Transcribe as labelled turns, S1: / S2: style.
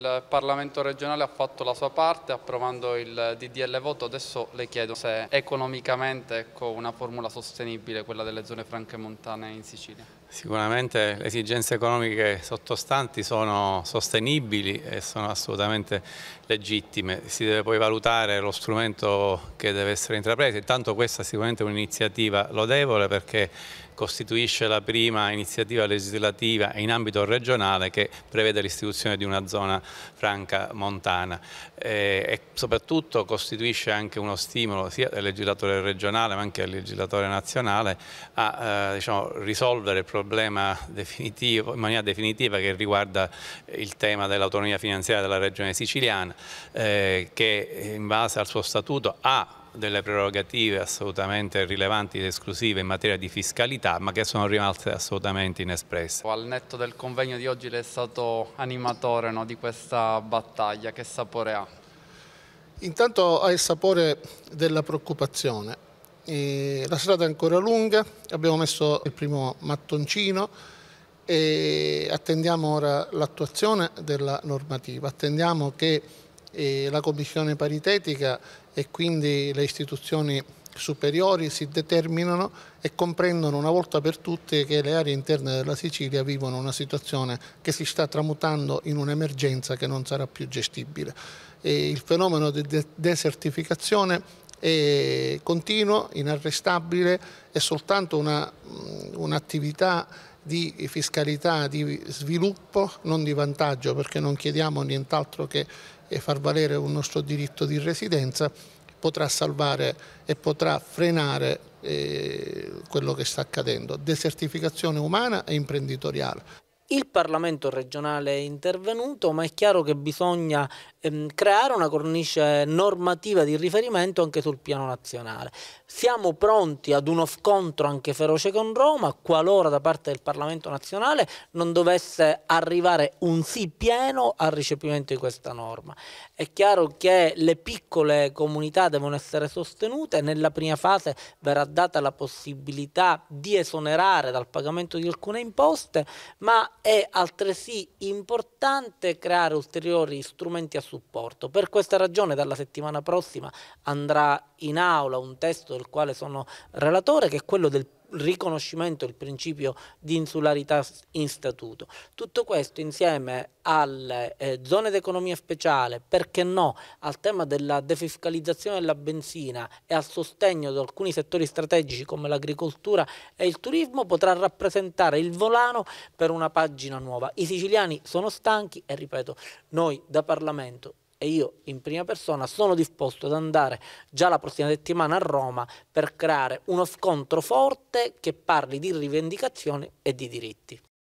S1: Il Parlamento regionale ha fatto la sua parte approvando il DDL voto, adesso le chiedo se economicamente è ecco una formula sostenibile quella delle zone franche montane in Sicilia.
S2: Sicuramente le esigenze economiche sottostanti sono sostenibili e sono assolutamente legittime. Si deve poi valutare lo strumento che deve essere intrapreso. Intanto questa è sicuramente un'iniziativa lodevole perché costituisce la prima iniziativa legislativa in ambito regionale che prevede l'istituzione di una zona franca montana e soprattutto costituisce anche uno stimolo sia del legislatore regionale ma anche del legislatore nazionale a eh, diciamo, risolvere il problema problema definitivo, in maniera definitiva che riguarda il tema dell'autonomia finanziaria della regione siciliana eh, che in base al suo statuto ha delle prerogative assolutamente rilevanti ed esclusive in materia di fiscalità ma che sono rimaste
S1: assolutamente inespresse. Al netto del convegno di oggi lei è stato animatore no, di questa battaglia, che sapore ha?
S3: Intanto ha il sapore della preoccupazione e la strada è ancora lunga, abbiamo messo il primo mattoncino e attendiamo ora l'attuazione della normativa, attendiamo che eh, la commissione paritetica e quindi le istituzioni superiori si determinano e comprendono una volta per tutte che le aree interne della Sicilia vivono una situazione che si sta tramutando in un'emergenza che non sarà più gestibile. E il fenomeno di desertificazione è continuo, inarrestabile, è soltanto mm, un'attività un di fiscalità di sviluppo, non di vantaggio, perché non chiediamo nient'altro che eh, far valere un nostro diritto di residenza, potrà salvare e potrà frenare eh, quello che sta accadendo, desertificazione umana e imprenditoriale.
S4: Il Parlamento regionale è intervenuto, ma è chiaro che bisogna ehm, creare una cornice normativa di riferimento anche sul piano nazionale. Siamo pronti ad uno scontro anche feroce con Roma, qualora da parte del Parlamento nazionale non dovesse arrivare un sì pieno al ricepimento di questa norma. È chiaro che le piccole comunità devono essere sostenute, nella prima fase verrà data la possibilità di esonerare dal pagamento di alcune imposte, ma è altresì importante creare ulteriori strumenti a supporto. Per questa ragione dalla settimana prossima andrà in aula un testo del quale sono relatore che è quello del riconoscimento del principio di insularità in statuto. Tutto questo insieme alle eh, zone d'economia speciale, perché no, al tema della defiscalizzazione della benzina e al sostegno di alcuni settori strategici come l'agricoltura e il turismo potrà rappresentare il volano per una pagina nuova. I siciliani sono stanchi e ripeto, noi da Parlamento e io in prima persona sono disposto ad andare già la prossima settimana a Roma per creare uno scontro forte che parli di rivendicazioni e di diritti.